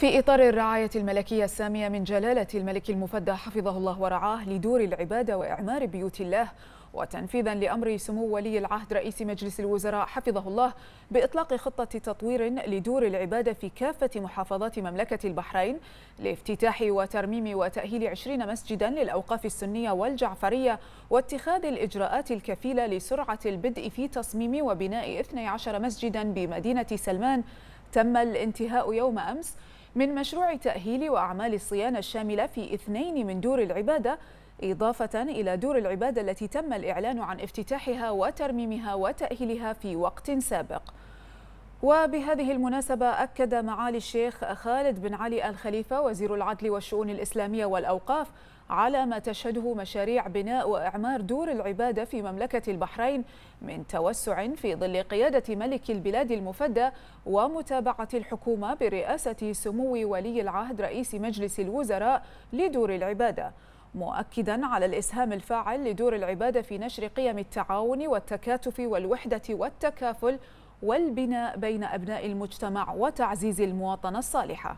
في إطار الرعاية الملكية السامية من جلالة الملك المفدى حفظه الله ورعاه لدور العبادة وإعمار بيوت الله وتنفيذا لأمر سمو ولي العهد رئيس مجلس الوزراء حفظه الله بإطلاق خطة تطوير لدور العبادة في كافة محافظات مملكة البحرين لافتتاح وترميم وتأهيل 20 مسجدا للأوقاف السنية والجعفرية واتخاذ الإجراءات الكفيلة لسرعة البدء في تصميم وبناء 12 مسجدا بمدينة سلمان تم الانتهاء يوم أمس من مشروع تأهيل وأعمال الصيانة الشاملة في اثنين من دور العبادة إضافة إلى دور العبادة التي تم الإعلان عن افتتاحها وترميمها وتأهيلها في وقت سابق وبهذه المناسبة أكد معالي الشيخ خالد بن علي الخليفة وزير العدل والشؤون الإسلامية والأوقاف على ما تشهده مشاريع بناء وإعمار دور العبادة في مملكة البحرين من توسع في ظل قيادة ملك البلاد المفدى ومتابعة الحكومة برئاسة سمو ولي العهد رئيس مجلس الوزراء لدور العبادة مؤكدا على الإسهام الفاعل لدور العبادة في نشر قيم التعاون والتكاتف والوحدة والتكافل والبناء بين أبناء المجتمع وتعزيز المواطنة الصالحة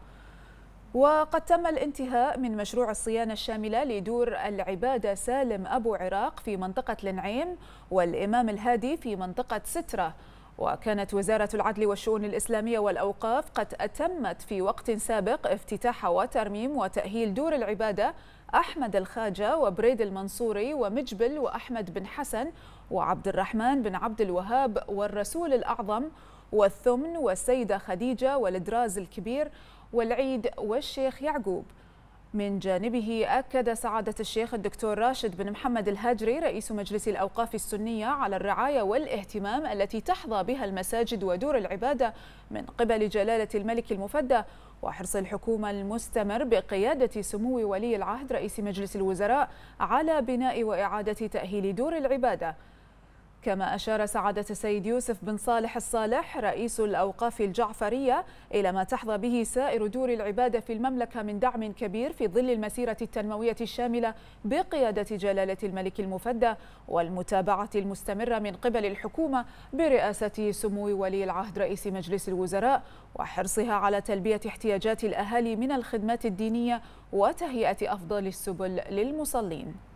وقد تم الانتهاء من مشروع الصيانة الشاملة لدور العبادة سالم أبو عراق في منطقة النعيم والإمام الهادي في منطقة سترة وكانت وزارة العدل والشؤون الإسلامية والأوقاف قد أتمت في وقت سابق افتتاح وترميم وتأهيل دور العبادة أحمد الخاجة وبريد المنصوري ومجبل وأحمد بن حسن وعبد الرحمن بن عبد الوهاب والرسول الأعظم والثمن والسيدة خديجة والدراز الكبير والعيد والشيخ يعقوب من جانبه أكد سعادة الشيخ الدكتور راشد بن محمد الهجري رئيس مجلس الأوقاف السنية على الرعاية والاهتمام التي تحظى بها المساجد ودور العبادة من قبل جلالة الملك المفدى وحرص الحكومة المستمر بقيادة سمو ولي العهد رئيس مجلس الوزراء على بناء وإعادة تأهيل دور العبادة كما أشار سعادة السيد يوسف بن صالح الصالح رئيس الأوقاف الجعفرية إلى ما تحظى به سائر دور العبادة في المملكة من دعم كبير في ظل المسيرة التنموية الشاملة بقيادة جلالة الملك المفدى والمتابعة المستمرة من قبل الحكومة برئاسة سمو ولي العهد رئيس مجلس الوزراء وحرصها على تلبية احتياجات الأهالي من الخدمات الدينية وتهيئة أفضل السبل للمصلين